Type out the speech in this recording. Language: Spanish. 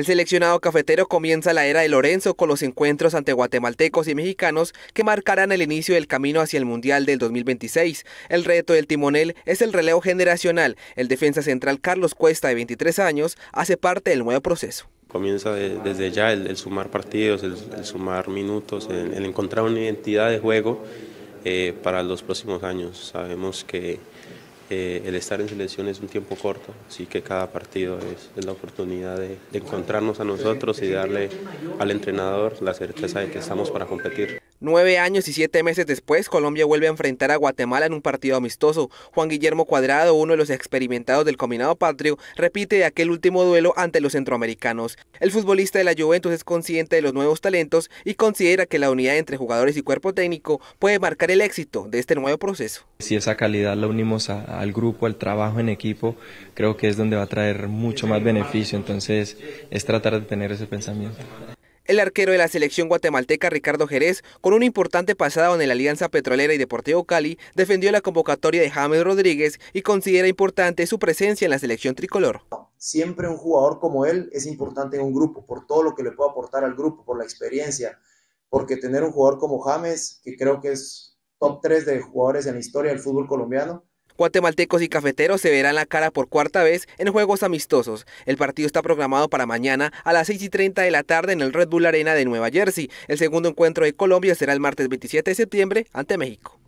El seleccionado cafetero comienza la era de Lorenzo con los encuentros ante guatemaltecos y mexicanos que marcarán el inicio del camino hacia el Mundial del 2026. El reto del timonel es el relevo generacional. El defensa central Carlos Cuesta, de 23 años, hace parte del nuevo proceso. Comienza desde ya el, sumar partidos, el, sumar minutos, el, encontrar una identidad de juego eh, para los próximos años. Sabemos que eh, el estar en selección es un tiempo corto, así que cada partido es, la oportunidad de encontrarnos a nosotros y darle al entrenador la certeza de que estamos para competir. Nueve años y siete meses después, Colombia vuelve a enfrentar a Guatemala en un partido amistoso. Juan Guillermo Cuadrado, uno de los experimentados del combinado patrio, repite de aquel último duelo ante los centroamericanos. El futbolista de la Juventus es consciente de los nuevos talentos y considera que la unidad entre jugadores y cuerpo técnico puede marcar el éxito de este nuevo proceso. Si esa calidad la unimos al grupo, al trabajo en equipo, creo que es donde va a traer mucho más beneficio. Entonces, es tratar de tener ese pensamiento. El arquero de la selección guatemalteca Ricardo Jerez, con un importante pasado en la Alianza Petrolera y Deportivo Cali, defendió la convocatoria de James Rodríguez y considera importante su presencia en la selección tricolor. Siempre un jugador como él es importante en un grupo, por todo lo que le puede aportar al grupo, por la experiencia, porque tener un jugador como James, que creo que es top 3 de jugadores en la historia del fútbol colombiano, Guatemaltecos y cafeteros se verán la cara por cuarta vez en juegos amistosos. El partido está programado para mañana a las 6 y 30 de la tarde en el Red Bull Arena de Nueva Jersey. El segundo encuentro de Colombia será el martes 27 de septiembre ante México.